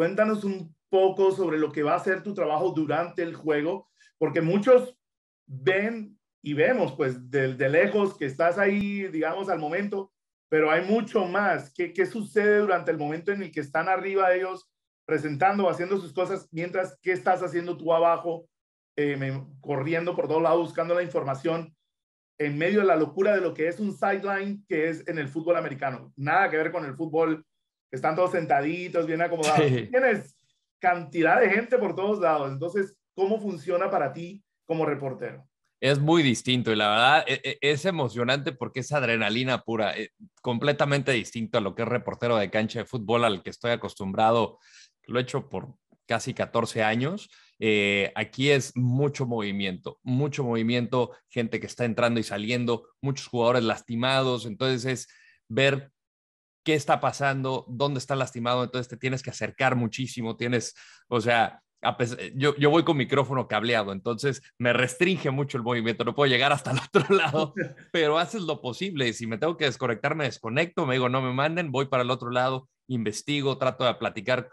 Cuéntanos un poco sobre lo que va a ser tu trabajo durante el juego, porque muchos ven y vemos pues de, lejos que estás ahí, digamos, al momento, pero hay mucho más. ¿Qué, ¿Qué sucede durante el momento en el que están arriba ellos presentando, haciendo sus cosas, mientras que estás haciendo tú abajo, eh, corriendo por todos lados buscando la información? en medio de la locura de lo que es un sideline que es en el fútbol americano. Nada que ver con el fútbol están todos sentaditos, bien acomodados. Tienes cantidad de gente por todos lados. Entonces, ¿cómo funciona para ti como reportero? Es muy distinto y la verdad e, e, es emocionante porque es adrenalina pura, eh, completamente distinto a lo que es reportero de cancha de fútbol al que estoy acostumbrado, lo he hecho por casi 14 años. Eh, aquí es mucho movimiento, mucho movimiento, gente que está entrando y saliendo, muchos jugadores lastimados, entonces es ver qué está pasando, dónde está lastimado, entonces te tienes que acercar muchísimo, tienes, o sea, eh, yo, yo, voy con micrófono cableado, entonces me restringe mucho el movimiento, no puedo llegar hasta el otro lado, pero haces lo posible y si me tengo que desconectar, me desconecto, me digo, no me manden, voy para el otro lado, investigo, trato de platicar.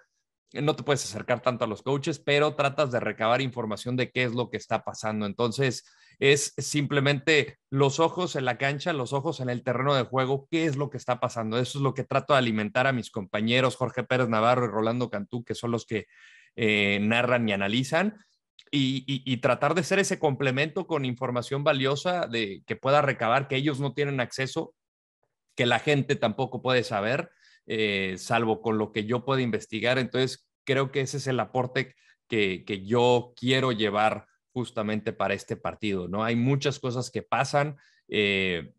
No te puedes acercar tanto a los coaches, pero tratas de recabar información de qué es lo que está pasando. Entonces, es simplemente los ojos en la cancha, los ojos en el terreno de juego, qué es lo que está pasando. Eso es lo que trato de alimentar a mis compañeros Jorge Pérez Navarro y Rolando Cantú, que son los que eh, narran y analizan. Y, tratar de ser ese complemento con información valiosa de que pueda recabar que ellos no tienen acceso, que la gente tampoco puede saber, eh, salvo con lo que yo pueda investigar. Entonces, creo que ese es el aporte que, que yo quiero llevar justamente para este partido, ¿no? Hay muchas cosas que pasan eh,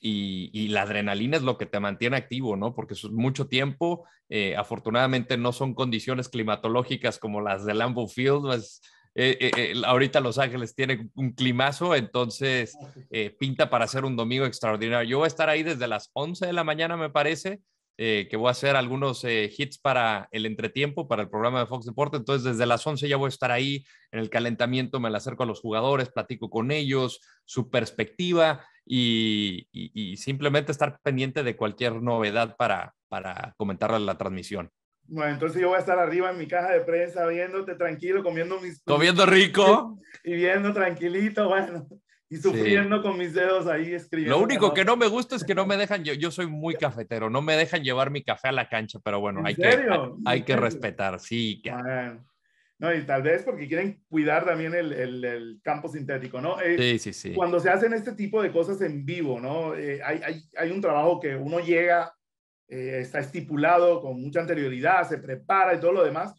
y, la adrenalina es lo que te mantiene activo, ¿no? Porque es mucho tiempo, eh, afortunadamente no son condiciones climatológicas como las de Lambeau Field, pues, eh, ahorita Los Ángeles tiene un climazo, entonces ah, pinta para ser un domingo extraordinario. Yo voy a estar ahí desde las 11 de la mañana, me parece, eh, que voy a hacer algunos eh, hits para el entretiempo, para el programa de Fox Deporte. Entonces, desde las 11 ya voy a estar ahí en el calentamiento, me acerco a los jugadores, platico con ellos, su perspectiva y, simplemente estar pendiente de cualquier novedad para, para comentarles la transmisión. Bueno, entonces yo voy a estar arriba en mi caja de prensa viéndote tranquilo, comiendo mis... Comiendo rico. Y viendo tranquilito, bueno y sufriendo con mis dedos ahí escribiendo. Lo único que no me gusta es que no me dejan, yo, yo soy muy cafetero, no me dejan llevar mi café a la cancha, pero bueno, hay que, hay, que respetar, sí. No, y tal vez porque quieren cuidar también el, el, campo sintético, ¿no? Eh, sí, sí, sí. Cuando se hacen este tipo de cosas en vivo, ¿no? Eh, hay, hay, hay, un trabajo que uno llega, eh, está estipulado con mucha anterioridad, se prepara y todo lo demás,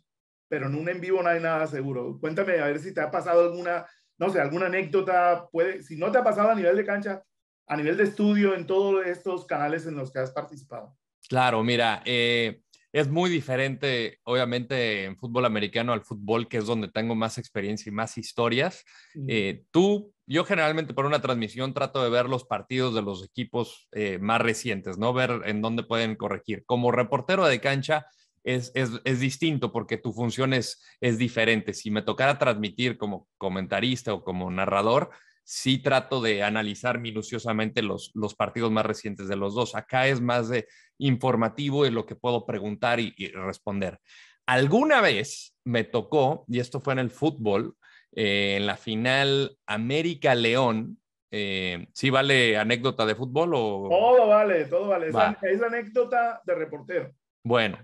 pero en un en vivo no hay nada seguro. Cuéntame a ver si te ha pasado alguna no sé, alguna anécdota, puede, si no te ha pasado a nivel de cancha, a nivel de estudio en todos estos canales en los que has participado. Claro, mira, eh, es muy diferente, obviamente, en fútbol americano al fútbol, que es donde tengo más experiencia y más historias. Eh, tú, yo generalmente por una transmisión trato de ver los partidos de los equipos eh, más recientes, ¿no? Ver en dónde pueden corregir. Como reportero de cancha, es, distinto porque tu función es, diferente. Si me tocara transmitir como comentarista o como narrador, sí trato de analizar minuciosamente los, los partidos más recientes de los dos. Acá es más de informativo y lo que puedo preguntar y, responder. Alguna vez me tocó, y esto fue en el fútbol, eh, en la final América-León, eh, ¿Sí vale anécdota de fútbol o...? Todo vale, todo vale. es anécdota de reportero. Bueno,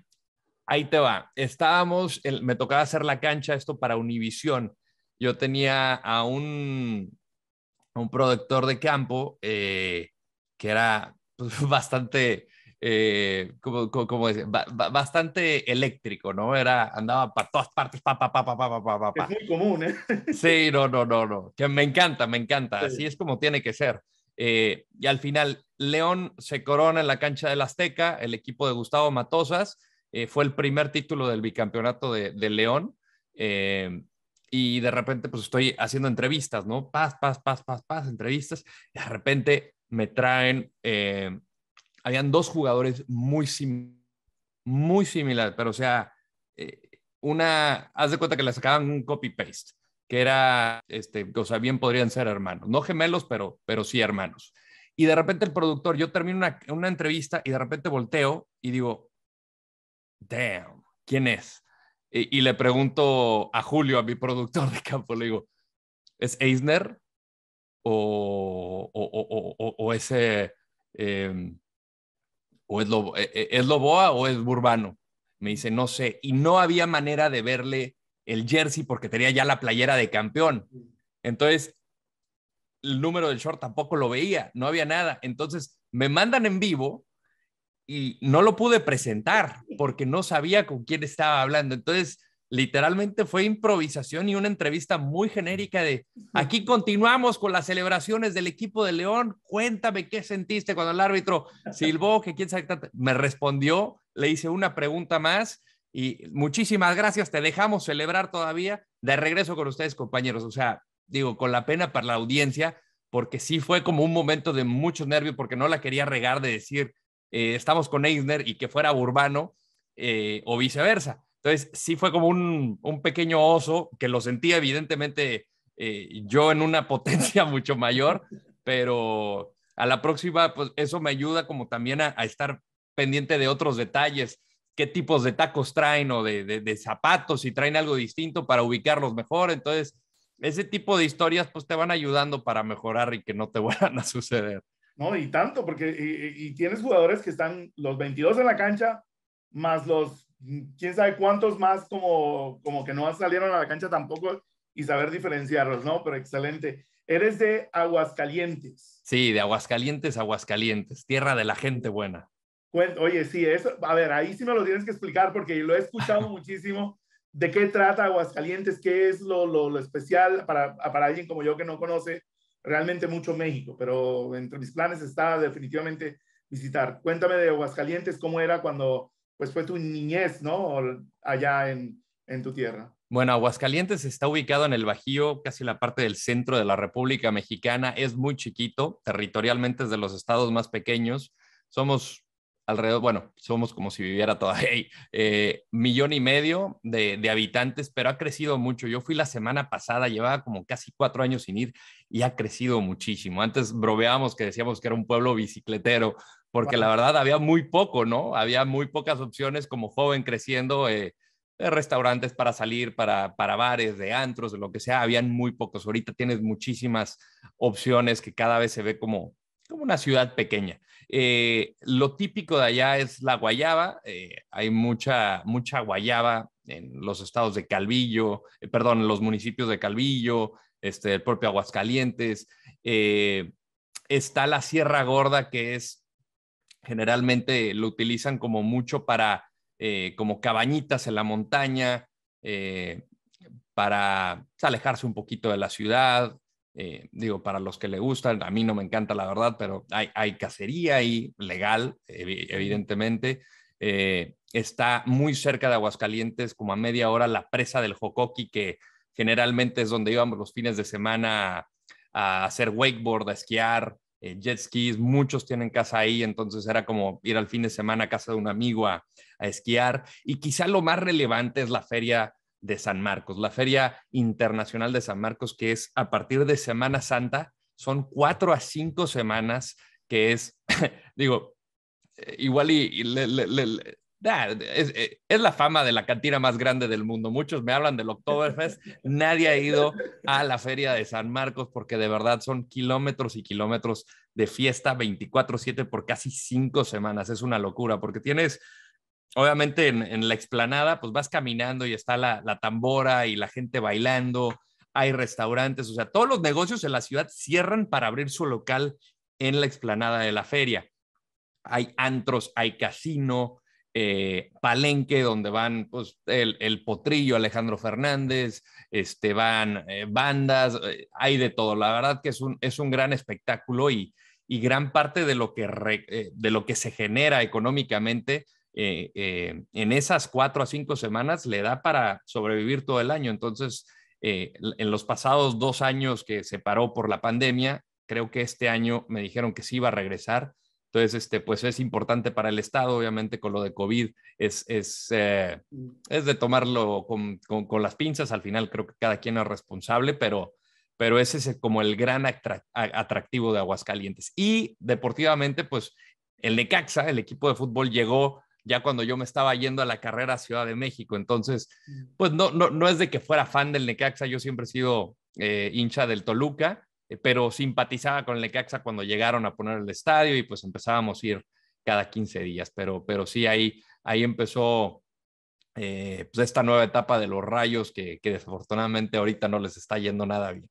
Ahí te va. Estábamos, me tocaba hacer la cancha, esto para Univisión. Yo tenía a un, un productor de campo eh, que era pues, bastante, eh, como, bastante eléctrico, ¿no? Era, andaba para todas partes, pa, pa, pa, Es muy común, ¿eh? Sí, no, no, no, no. Que me encanta, me encanta. Así es como tiene que ser. Eh, y al final, León se corona en la cancha del Azteca, el equipo de Gustavo Matosas, eh, fue el primer título del bicampeonato de, León. Eh, y de repente, pues estoy haciendo entrevistas, ¿no? Paz, paz, paz, paz, paz, entrevistas. Y de repente me traen, eh, habían dos jugadores muy, muy similares, pero o sea, una, haz de cuenta que le sacaban un copy-paste, que era, este, o sea, bien podrían ser hermanos, no gemelos, pero, pero sí hermanos. Y de repente el productor, yo termino una, una entrevista y de repente volteo y digo, damn, ¿quién es? Y, le pregunto a Julio, a mi productor de campo, le digo, ¿es Eisner o, o, ese... o es, eh, em, eh, eh, es, Loboa o es Burbano. Me dice, no sé. Y no había manera de verle el jersey porque tenía ya la playera de campeón. Entonces, el número del short tampoco lo veía, no había nada. Entonces, me mandan en vivo y no lo pude presentar porque no sabía con quién estaba hablando. Entonces, literalmente fue improvisación y una entrevista muy genérica de, aquí continuamos con las celebraciones del equipo de León, cuéntame qué sentiste cuando el árbitro silbó, que quién sabe, me respondió, le hice una pregunta más y muchísimas gracias, te dejamos celebrar todavía, de regreso con ustedes compañeros, o sea, digo, con la pena para la audiencia, porque sí fue como un momento de mucho nervio, porque no la quería regar de decir, eh, estamos con Eisner y que fuera Urbano eh, o viceversa. Entonces, sí fue como un, pequeño oso que lo sentía evidentemente eh, yo en una potencia mucho mayor, pero a la próxima, pues eso me ayuda como también a, estar pendiente de otros detalles, qué tipos de tacos traen o de zapatos, si traen algo distinto para ubicarlos mejor. Entonces, ese tipo de historias pues te van ayudando para mejorar y que no te vuelvan a suceder. ¿no? Y tanto, porque y, tienes jugadores que están los 22 en la cancha, más los quién sabe cuántos más como, como que no salieron a la cancha tampoco y saber diferenciarlos, ¿no? Pero excelente. Eres de Aguascalientes. Sí, de Aguascalientes, Aguascalientes, tierra de la gente buena. Oye, sí, eso, a ver, ahí sí me lo tienes que explicar porque lo he escuchado muchísimo. ¿De qué trata Aguascalientes? ¿Qué es lo, lo, lo especial para, para alguien como yo que no conoce realmente mucho México, pero entre mis planes está definitivamente visitar. Cuéntame de Aguascalientes, cómo era cuando pues fue tu niñez, ¿no? Allá en, en tu tierra. Bueno, Aguascalientes está ubicado en el Bajío, casi la parte del centro de la República Mexicana. Es muy chiquito, territorialmente es de los estados más pequeños. Somos alrededor, bueno, somos como si viviera todavía ahí, eh, millón y medio de, habitantes, pero ha crecido mucho. Yo fui la semana pasada, llevaba como casi cuatro años sin ir y ha crecido muchísimo. Antes broveábamos que decíamos que era un pueblo bicicletero, porque la verdad había muy poco, ¿no? Había muy pocas opciones como joven creciendo. Eh, eh, restaurantes para salir, para, para bares, de antros, de lo que sea, habían muy pocos. Ahorita tienes muchísimas opciones que cada vez se ve como, como una ciudad pequeña. Eh, lo típico de allá es la guayaba, eh, hay mucha, mucha guayaba en los estados de Calvillo, eh, perdón, en los municipios de Calvillo, este, el propio Aguascalientes. está la Sierra Gorda, que es generalmente lo utilizan como mucho para, como cabañitas en la montaña, para alejarse un poquito de la ciudad, eh, digo, para los que le gustan, a mí no me encanta la verdad, pero hay, cacería ahí, legal, evidentemente. Eh, está muy cerca de Aguascalientes, como a media hora, la presa del Jocoqui, que generalmente es donde íbamos los fines de semana a, hacer wakeboard, a esquiar, eh, jet skis, muchos tienen casa ahí, entonces era como ir al fin de semana a casa de un amigo a esquiar. Y quizá lo más relevante es la feria de San Marcos, la Feria Internacional de San Marcos, que es a partir de Semana Santa, son cuatro a cinco semanas, que es, digo, eh, igual y, ah, es, eh, es, la fama de la cantina más grande del mundo. Muchos me hablan del Oktoberfest, nadie ha ido a la Feria de San Marcos porque de verdad son kilómetros y kilómetros de fiesta 24/7 por casi cinco semanas. Es una locura porque tienes obviamente en, la explanada, pues vas caminando y está la, tambora y la gente bailando, hay restaurantes, o sea, todos los negocios en la ciudad cierran para abrir su local en la explanada de la feria. Hay antros, hay casino, eh, palenque, donde van pues, el, potrillo, Alejandro Fernández, este, van eh, bandas, eh, hay de todo. La verdad que es un, gran espectáculo y, gran parte de lo que, de lo que se genera económicamente eh, eh, en esas cuatro a cinco semanas le da para sobrevivir todo el año. Entonces, eh, en los pasados dos años que se paró por la pandemia, creo que este año me dijeron que sí iba a regresar. Entonces, este, pues es importante para el Estado, obviamente con lo de COVID, es, es, es de tomarlo con, con, con, las pinzas. Al final creo que cada quien es responsable, pero, pero ese es como el gran atractivo de Aguascalientes. Y deportivamente, pues el Necaxa, el equipo de fútbol, llegó ya cuando yo me estaba yendo a la carrera Ciudad de México. Entonces, mm. pues no, no, no es de que fuera fan del Necaxa, yo siempre he sido eh, hincha del Toluca, eh, pero simpatizaba con el Necaxa cuando llegaron a poner el estadio y pues empezábamos a ir cada 15 días, pero, pero sí ahí, ahí empezó eh, pues esta nueva etapa de los rayos que, que desafortunadamente ahorita no les está yendo nada bien.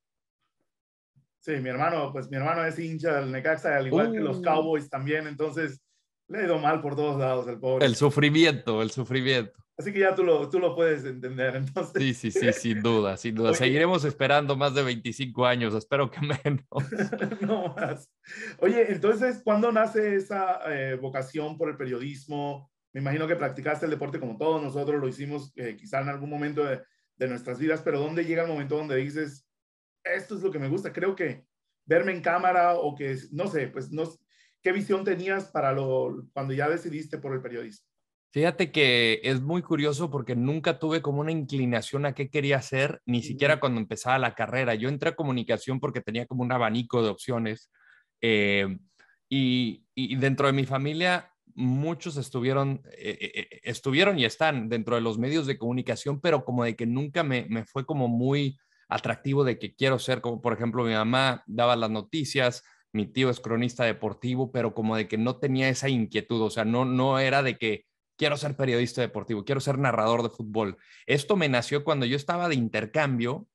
Sí, mi hermano, pues mi hermano es hincha del Necaxa, al igual que los oh. Cowboys también, entonces le ha ido mal por todos lados el pobre. El sufrimiento, el sufrimiento. Así que ya tú lo, tú lo puedes entender, entonces. Sí, sí, sí, sin duda, sin duda. Seguiremos esperando más de 25 años, espero que menos. no más. Oye, entonces, ¿cuándo nace esa eh, vocación por el periodismo? Me imagino que practicaste el deporte como todos nosotros, lo hicimos eh, quizá en algún momento de, de nuestras vidas, pero ¿dónde llega el momento donde dices, esto es lo que me gusta? Creo que verme en cámara o que, no sé, pues no, ¿Qué visión tenías para lo, cuando ya decidiste por el periodismo? Fíjate que es muy curioso porque nunca tuve como una inclinación a qué quería hacer, ni siquiera cuando empezaba la carrera. Yo entré a comunicación porque tenía como un abanico de opciones. Eh, y, dentro de mi familia, muchos estuvieron, eh, eh, estuvieron y están dentro de los medios de comunicación, pero como de que nunca me, me fue como muy atractivo de que quiero ser, como por ejemplo mi mamá daba las noticias, mi tío es cronista deportivo, pero como de que no tenía esa inquietud, o sea, no, no era de que quiero ser periodista deportivo, quiero ser narrador de fútbol. Esto me nació cuando yo estaba de intercambio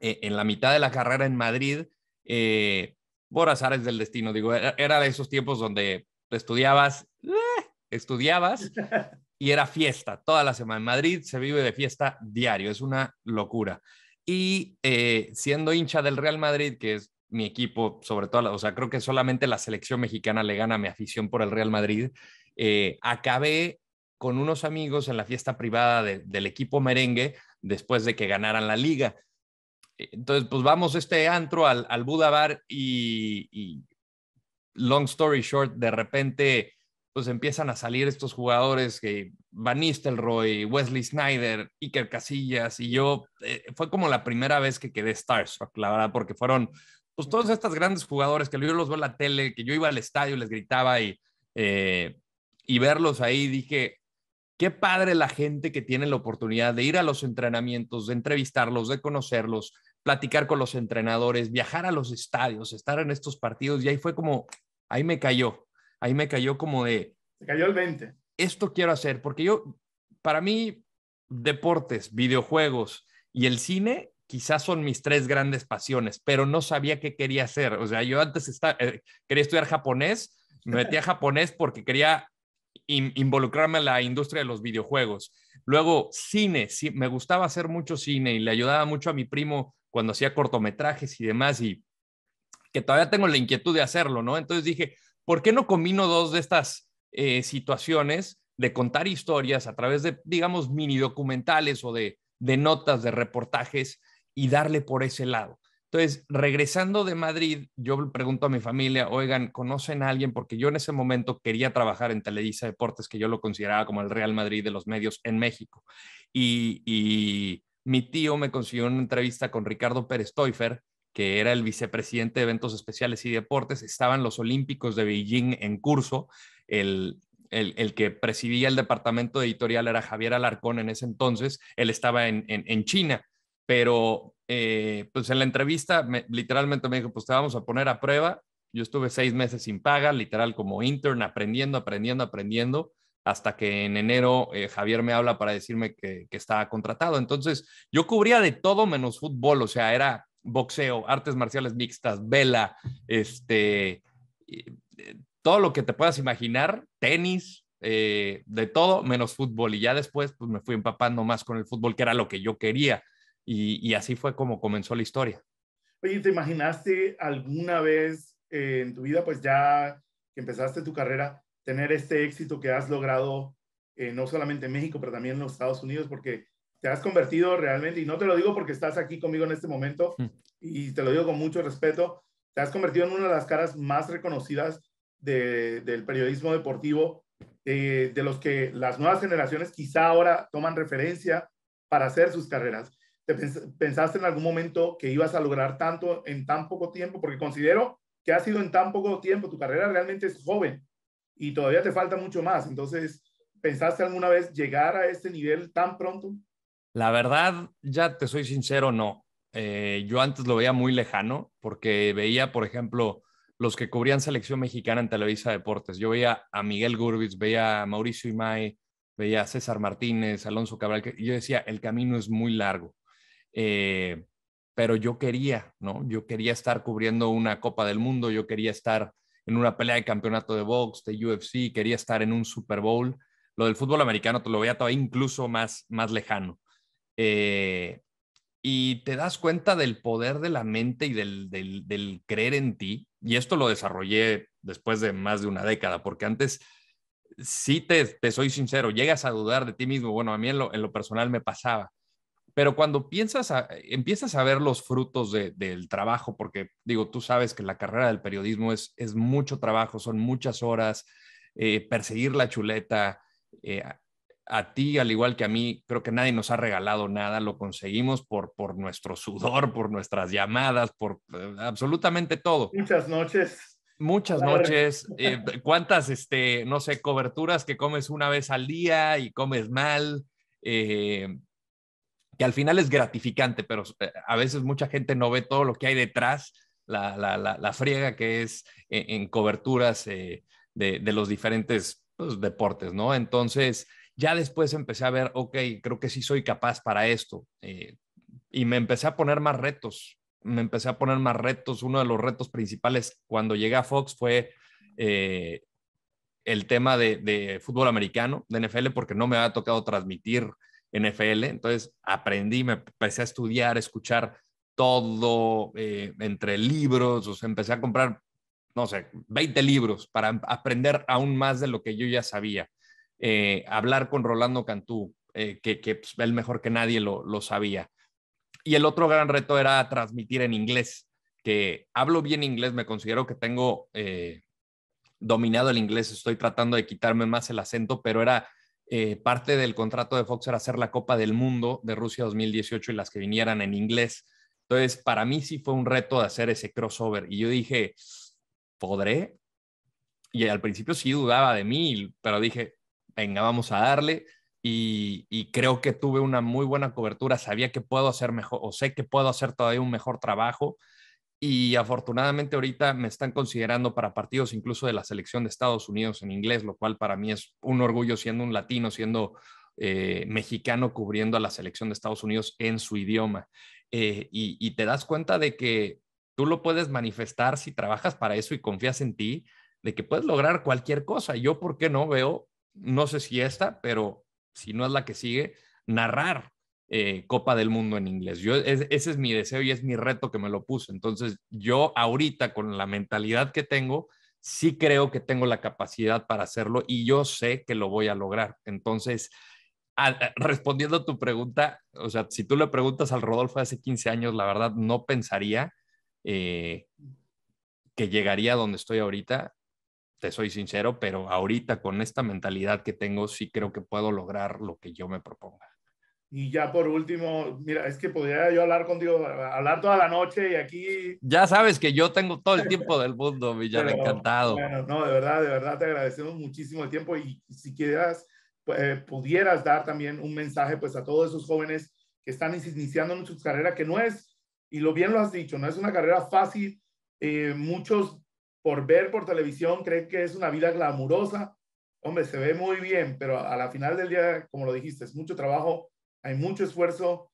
eh, en la mitad de la carrera en Madrid, eh, por azares del destino, digo, era, de esos tiempos donde estudiabas, eh, estudiabas y era fiesta toda la semana. En Madrid se vive de fiesta diario, es una locura. Y eh, siendo hincha del Real Madrid, que es mi equipo, sobre todo, o sea, creo que solamente la selección mexicana le gana mi afición por el Real Madrid. Eh, acabé con unos amigos en la fiesta privada del equipo merengue después de que ganaran la liga. Entonces, pues vamos este antro al, al Buda y, long story short, de repente, pues empiezan a salir estos jugadores que Van Nistelrooy, Wesley Snyder, Iker Casillas y yo. Eh, fue como la primera vez que quedé Stars, la verdad, porque fueron pues todos estos grandes jugadores que yo los veo en la tele, que yo iba al estadio, y les gritaba y, eh, y verlos ahí, dije, qué padre la gente que tiene la oportunidad de ir a los entrenamientos, de entrevistarlos, de conocerlos, platicar con los entrenadores, viajar a los estadios, estar en estos partidos. Y ahí fue como, ahí me cayó, ahí me cayó como de... Se cayó el 20. Esto quiero hacer, porque yo, para mí, deportes, videojuegos y el cine quizás son mis tres grandes pasiones, pero no sabía qué quería hacer. O sea, yo antes eh, quería estudiar japonés, me metí a japonés porque quería involucrarme en la industria de los videojuegos. Luego, cine, me gustaba hacer mucho cine y le ayudaba mucho a mi primo cuando hacía cortometrajes y demás, y que todavía tengo la inquietud de hacerlo, ¿no? Entonces dije, ¿por qué no combino dos de estas eh, situaciones de contar historias a través de, digamos, mini documentales o de, de notas, de reportajes? y darle por ese lado. Entonces, regresando de Madrid, yo pregunto a mi familia, oigan, ¿conocen a alguien? Porque yo en ese momento quería trabajar en Televisa Deportes, que yo lo consideraba como el Real Madrid de los medios en México. Y, mi tío me consiguió una entrevista con Ricardo Pérez Teufer, que era el vicepresidente de eventos especiales y deportes. Estaban los Olímpicos de Beijing en curso. El, que presidía el departamento editorial era Javier Alarcón en ese entonces, él estaba en, China pero eh, pues en la entrevista literalmente me dijo, pues te vamos a poner a prueba. Yo estuve seis meses sin paga, literal como intern, aprendiendo, aprendiendo, aprendiendo, hasta que en enero eh, Javier me habla para decirme que, estaba contratado. Entonces, yo cubría de todo menos fútbol, o sea, era boxeo, artes marciales mixtas, vela, este, eh, todo lo que te puedas imaginar, tenis, de todo menos fútbol. Y ya después, pues me fui empapando más con el fútbol, que era lo que yo quería. Y, así fue como comenzó la historia. Oye, ¿te imaginaste alguna vez eh, en tu vida, pues ya que empezaste tu carrera, tener este éxito que has logrado eh, no solamente en México, pero también en los Estados Unidos? Porque te has convertido realmente, y no te lo digo porque estás aquí conmigo en este momento, mm. y te lo digo con mucho respeto, te has convertido en una de las caras más reconocidas del periodismo deportivo, eh, de, los que las nuevas generaciones quizá ahora toman referencia para hacer sus carreras. ¿Te pensaste en algún momento que ibas a lograr tanto en tan poco tiempo? Porque considero que ha sido en tan poco tiempo, tu carrera realmente es joven y todavía te falta mucho más. Entonces, ¿pensaste alguna vez llegar a este nivel tan pronto? La verdad, ya te soy sincero, no. Eh, yo antes lo veía muy lejano porque veía, por ejemplo, los que cubrían selección mexicana en Televisa Deportes. Yo veía a Miguel Gurbiz, veía a Mauricio Imay, veía a César Martínez, Alonso Cabral, que yo decía, el camino es muy largo. Eh, pero yo quería, ¿no? Yo quería estar cubriendo una Copa del Mundo, yo quería estar en una pelea de campeonato de box, de UFC, quería estar en un Super Bowl. Lo del fútbol americano te lo voy a todavía incluso más, más lejano. Eh, y te das cuenta del poder de la mente y del, del, del, creer en ti. Y esto lo desarrollé después de más de una década, porque antes, si te, te soy sincero, llegas a dudar de ti mismo. Bueno, a mí en lo personal me pasaba pero cuando piensas eh, empiezas a ver los frutos del trabajo, porque digo, tú sabes que la carrera del periodismo es, es mucho trabajo, son muchas horas, eh, perseguir la chuleta. Eh, a, ti, al igual que a mí, creo que nadie nos ha regalado nada, lo conseguimos por, por nuestro sudor, por nuestras llamadas, por absolutamente todo. Muchas noches. Muchas noches, cuántas, este, no sé, coberturas que comes una vez al día y comes mal que al final es gratificante, pero eh, a veces mucha gente no ve todo lo que hay detrás, la, friega que es e, en, coberturas eh, de, los diferentes pues, deportes, ¿no? Entonces, ya después empecé a ver, ok, creo que sí soy capaz para esto. Eh, y me empecé a poner más retos, me empecé a poner más retos. Uno de los retos principales cuando llegué a Fox fue el tema de, de, fútbol americano, de NFL, porque no me había tocado transmitir NFL. Entonces aprendí, me empecé a estudiar, a escuchar todo eh, entre libros, o sea, empecé a comprar, no sé, 20 libros para em, aprender aún más de lo que yo ya sabía. Eh, hablar con Rolando Cantú, eh, que, que pues, él mejor que nadie lo sabía. Y el otro gran reto era transmitir en inglés, que hablo bien inglés, me considero que tengo dominado el inglés, estoy tratando de quitarme más el acento, pero era eh, parte del contrato de Fox era hacer la Copa del Mundo de Rusia 2018 y las que vinieran en inglés. Entonces, para mí sí fue un reto de hacer ese crossover. Y yo dije, ¿podré? Y al principio sí dudaba de mí, pero dije, venga, vamos a darle. y, creo que tuve una muy buena cobertura. Sabía que puedo hacer mejor, o sé que puedo hacer todavía un mejor trabajo y afortunadamente ahorita me están considerando para partidos incluso de la selección de Estados Unidos en inglés, lo cual para mí es un orgullo siendo un latino, siendo eh, mexicano cubriendo a la selección de Estados Unidos en su idioma. Eh, y, y, te das cuenta de que tú lo puedes manifestar si trabajas para eso y confías en ti, de que puedes lograr cualquier cosa. Yo, ¿por qué no veo? No sé si esta, pero si no es la que sigue, narrar eh, Copa del Mundo en inglés. Yo, ese es mi deseo y es mi reto que me lo puse. Entonces, yo ahorita con la mentalidad que tengo, sí creo que tengo la capacidad para hacerlo y yo sé que lo voy a lograr. Entonces, eh, respondiendo a tu pregunta, o sea, si tú le preguntas al Rodolfo hace 15 años, la verdad no pensaría eh, que llegaría a donde estoy ahorita. Te soy sincero, pero ahorita con esta mentalidad que tengo, sí creo que puedo lograr lo que yo me proponga. Y ya por último, mira, es que podría yo hablar contigo, hablar toda la noche y aquí... Ya sabes que yo tengo todo el tiempo del mundo, Villar, encantado. Bueno, no, de verdad, de verdad te agradecemos muchísimo el tiempo y si quieras, pues, eh, pudieras dar también un mensaje pues a todos esos jóvenes que están iniciando en su carrera, que no es, y lo bien lo has dicho, no es una carrera fácil. Eh, muchos por ver por televisión creen que es una vida glamurosa. Hombre, se ve muy bien, pero a la final del día, como lo dijiste, es mucho trabajo hay mucho esfuerzo,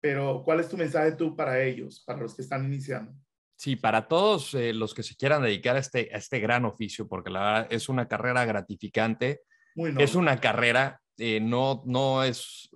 pero ¿cuál es tu mensaje tú para ellos, para los que están iniciando? Sí, para todos eh, los que se quieran dedicar a este, a este gran oficio, porque la verdad es una carrera gratificante, es una carrera, eh, no, no es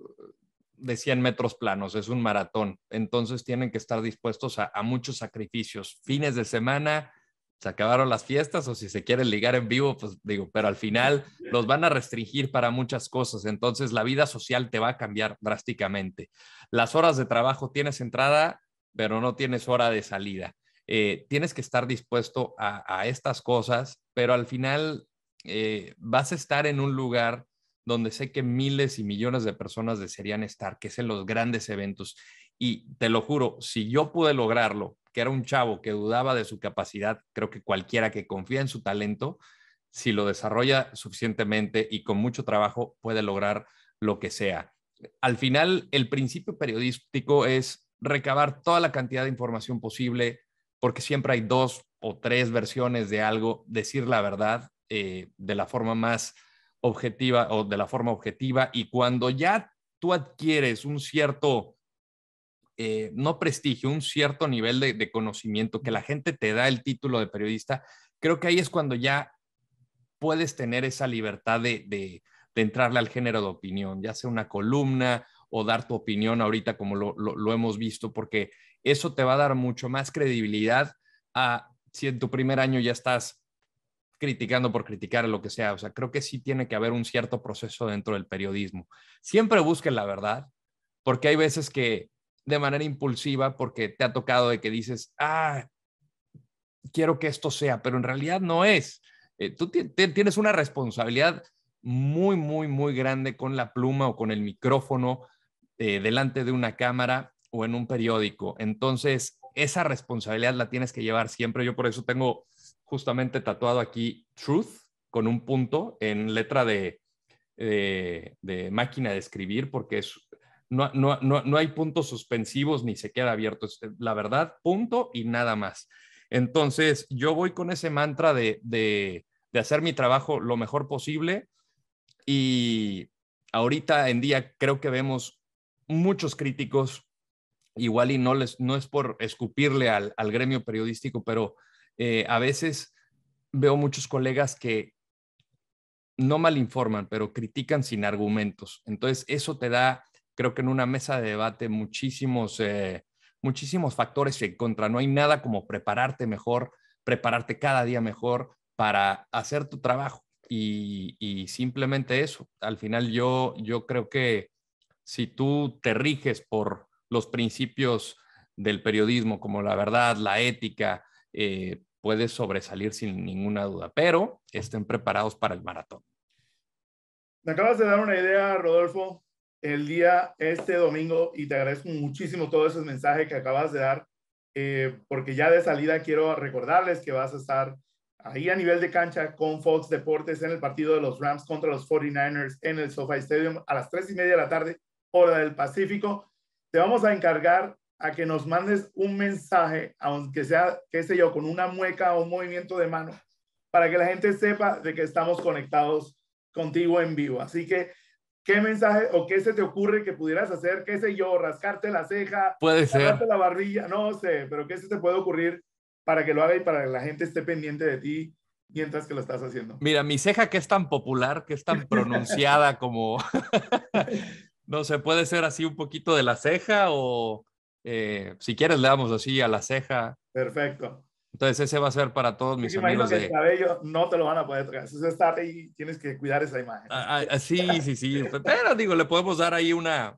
de 100 metros planos, es un maratón, entonces tienen que estar dispuestos a muchos sacrificios, fines de semana, se acabaron las fiestas o si se quieren ligar en vivo, pues digo, pero al final los van a restringir para muchas cosas. Entonces la vida social te va a cambiar drásticamente. Las horas de trabajo tienes entrada, pero no tienes hora de salida. Eh, tienes que estar dispuesto a, estas cosas, pero al final eh, vas a estar en un lugar donde sé que miles y millones de personas desearían estar, que es en los grandes eventos. Y te lo juro, si yo pude lograrlo que era un chavo que dudaba de su capacidad, creo que cualquiera que confía en su talento, si lo desarrolla suficientemente y con mucho trabajo, puede lograr lo que sea. Al final, el principio periodístico es recabar toda la cantidad de información posible, porque siempre hay dos o tres versiones de algo, decir la verdad eh, de la forma más objetiva o de la forma objetiva y cuando ya tú adquieres un cierto eh, no prestigio, un cierto nivel de, conocimiento, que la gente te da el título de periodista, creo que ahí es cuando ya puedes tener esa libertad de, de, entrarle al género de opinión, ya sea una columna o dar tu opinión ahorita como lo, lo, hemos visto, porque eso te va a dar mucho más credibilidad a si en tu primer año ya estás criticando por criticar lo que sea. O sea, creo que sí tiene que haber un cierto proceso dentro del periodismo. Siempre busque la verdad, porque hay veces que de manera impulsiva porque te ha tocado de que dices, ah, quiero que esto sea, pero en realidad no es. Eh, tú tienes una responsabilidad muy, muy, muy grande con la pluma o con el micrófono eh, delante de una cámara o en un periódico. Entonces, esa responsabilidad la tienes que llevar siempre. Yo por eso tengo justamente tatuado aquí Truth con un punto en letra de máquina de escribir, porque es no, hay puntos suspensivos ni se queda abierto. Eh, la verdad, punto y nada más. Entonces, yo voy con ese mantra de, hacer mi trabajo lo mejor posible y ahorita en día creo que vemos muchos críticos, igual y no, les, no es por escupirle al, gremio periodístico, pero eh, a veces veo muchos colegas que no malinforman, pero critican sin argumentos. Entonces, eso te da creo que en una mesa de debate muchísimos, eh, muchísimos factores en contra. No hay nada como prepararte mejor, prepararte cada día mejor para hacer tu trabajo. Y, simplemente eso. Al final yo, yo creo que si tú te riges por los principios del periodismo, como la verdad, la ética, eh, puedes sobresalir sin ninguna duda, pero estén preparados para el maratón. Me acabas de dar una idea, Rodolfo, el día este domingo y te agradezco muchísimo todos esos mensajes que acabas de dar, eh, porque ya de salida quiero recordarles que vas a estar ahí a nivel de cancha con Fox Deportes en el partido de los Rams contra los 49ers en el SoFi Stadium a las 3 y media de la tarde, hora del Pacífico. Te vamos a encargar a que nos mandes un mensaje, aunque sea, qué sé yo, con una mueca o un movimiento de mano, para que la gente sepa de que estamos conectados contigo en vivo. Así que ¿Qué mensaje o qué se te ocurre que pudieras hacer? ¿Qué sé yo? ¿Rascarte la ceja? Puede ser. la barbilla? No sé, pero ¿qué se te puede ocurrir para que lo haga y para que la gente esté pendiente de ti mientras que lo estás haciendo? Mira, mi ceja que es tan popular, que es tan pronunciada como... no sé, puede ser así un poquito de la ceja o eh, si quieres le damos así a la ceja. Perfecto. Entonces ese va a ser para todos mis amigos. De... El cabello no te lo van a poder traer. Eso está ahí, tienes que cuidar esa imagen. Ah, ah, ah, sí, sí, sí. Pero digo, le podemos dar ahí una.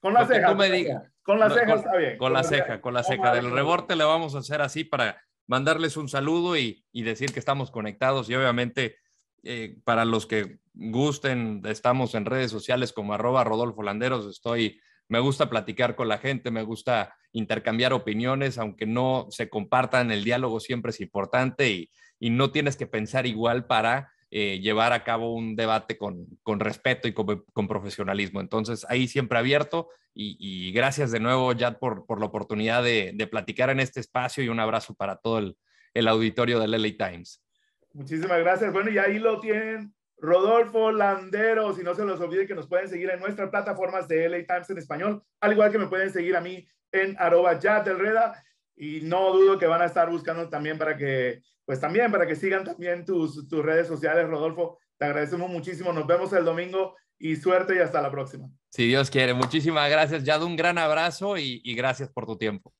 Con la ceja. ceja. Me diga. Con la ceja está bien. Con, la, ceja, con la ceja. Del reborte le vamos a hacer así para mandarles un saludo y, decir que estamos conectados. Y obviamente, eh, para los que gusten, estamos en redes sociales como arroba Rodolfo Landeros. Estoy me gusta platicar con la gente, me gusta intercambiar opiniones, aunque no se compartan, el diálogo siempre es importante y, no tienes que pensar igual para eh, llevar a cabo un debate con, respeto y con, profesionalismo. Entonces, ahí siempre abierto y, gracias de nuevo, Jad, por, por la oportunidad de, platicar en este espacio y un abrazo para todo el, auditorio de LA Times. Muchísimas gracias. Bueno, y ahí lo tienen Rodolfo Landero, si no se los olvide que nos pueden seguir en nuestras plataformas de LA Times en español, al igual que me pueden seguir a mí en arroba Reda. Y no dudo que van a estar buscando también para que, pues también para que sigan también tus, redes sociales, Rodolfo. Te agradecemos muchísimo. Nos vemos el domingo y suerte y hasta la próxima. Si Dios quiere. Muchísimas gracias, Yad. Un gran abrazo y gracias por tu tiempo.